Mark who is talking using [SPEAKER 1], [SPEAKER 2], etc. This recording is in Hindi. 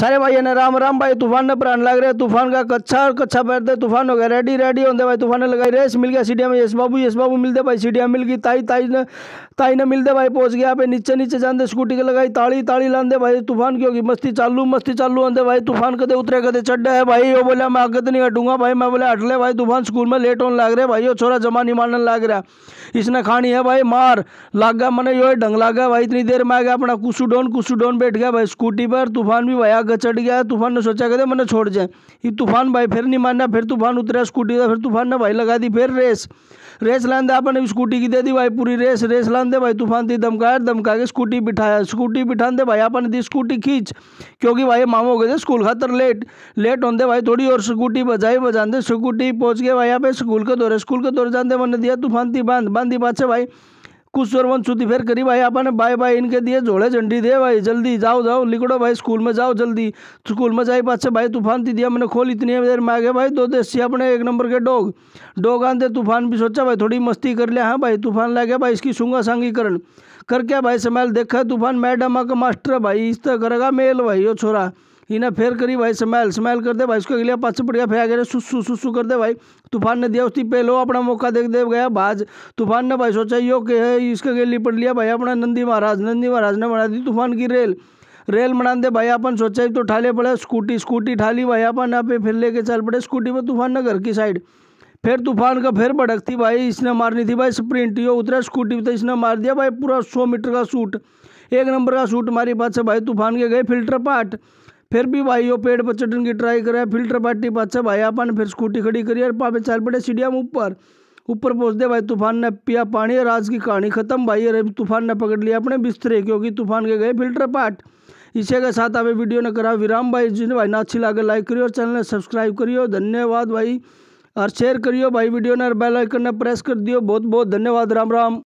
[SPEAKER 1] सारे भाई ने राम राम भाई तूफान ने प्राण लग रहे तूफान का कच्छा और कच्छा बैठते तूफान हो गया रेडी रेडी होते भाई तूफान ने लगाई रेस मिल गया सीढ़िया में यश बाबू यश बाबू मिलते भाई सीढ़िया मिल गई ताई ताई ने ताई ने मिलते भाई पहुंच गया पे नीचे नीचे जानते स्कूटी के लगाई ताली ताली लाते भाई तूफान की होगी मस्ती चालू मस्ती चालू आते भाई तूफान कदे उतरे कदे चढ़ है भाई वो बोला मैं आगे नहीं हटूंगा भाई मैं बोले हट ले भाई तूफान स्कूल में लेट होने लग रहे भाई वो छोरा नहीं मारने लग रहा इसने खानी है भाई मार लाग गया मैंने यो ढंग लाग गया भाई इतनी देर में आ गया अपना कुसू डोन कुसू डोन बैठ गया भाई स्कूटी पर तूफान भी भाई आगे चढ़ गया तूफान ने सोचा कहते मैंने छोड़ जाए ये तूफान भाई फिर नहीं मानना फिर तूफान उतरा स्कूटी का फिर तूफान ने भाई लगा दी फिर रेस रेस लान दे आपने स्कूटी की दे दी भाई पूरी रेस रेस लान दे भाई तूफान थी दमका दमका के स्कूटी बिठाया स्कूटी बिठा दे भाई आपने दी स्कूटी खींच क्योंकि भाई मामो गए थे स्कूल खातर लेट लेट होते भाई थोड़ी और स्कूटी बजाई बजा दे स्कूटी पहुँच गए भाई यहाँ पे स्कूल के दौरे स्कूल के दौरे जान मैंने दिया तूफान थी बांध बांधी पाचे भाई कुछ वन सुधी फिर करी भाई आपने बाय बाय इनके दिए जोड़े झंडी दे भाई जल्दी जाओ जाओ लिकड़ो भाई स्कूल में जाओ जल्दी स्कूल में जाए पास भाई तूफान थी दिया मैंने खोल इतनी देर में आ गया भाई दो देसी अपने एक नंबर के डोग डोग आंधे तूफान भी सोचा भाई थोड़ी मस्ती कर लिया हाँ भाई तूफान ला गया भाई इसकी सूंगा सांगीकरण कर क्या भाई समाल देखा तूफान मैडम का मास्टर भाई इस तरह करेगा मेल भाई यो छोरा इन्हें फेर करी भाई स्मैल स्मैल कर दे भाई उसको अगले पास पड़ गया फिर आगे सुसु सुसु कर दे भाई तूफान ने दिया उसकी पहले अपना मौका देख दे गया बाज तूफान ने भाई सोचा यो के है इसका गेल लिपट लिया भाई अपना नंदी महाराज नंदी महाराज ने बना दी तूफान की रेल रेल बना दे भाई अपन सोचा तो ठाले पड़े स्कूटी स्कूटी ठाली भाई अपन यहाँ पे फिर लेके चल पड़े स्कूटी पर तूफान ने घर की साइड फिर तूफान का फिर भड़क थी भाई इसने मारनी थी भाई स्प्रिंट यो उतरा स्कूटी तो इसने मार दिया भाई पूरा सौ मीटर का सूट एक नंबर का सूट मारी बात से भाई तूफान के गए फिल्टर पार्ट फिर भी भाई पेड़ पर चढ़ने की ट्राई करे फिल्टर पार्टी पाछा भाई आपने फिर स्कूटी खड़ी करी और पापे चल पड़े सीढ़िया में ऊपर ऊपर पहुंच दे भाई तूफान ने पिया पानी और आज की कहानी खत्म भाई अरे तूफान ने पकड़ लिया अपने बिस्तरे क्योंकि तूफान के गए फिल्टर पार्ट इसी के साथ आप वीडियो ने करा विराम भाई जी भाई ना अच्छी लागे लाइक करियो और चैनल ने सब्सक्राइब करियो धन्यवाद भाई और शेयर करियो भाई वीडियो ने बेल आइकन ने प्रेस कर दियो बहुत बहुत धन्यवाद राम राम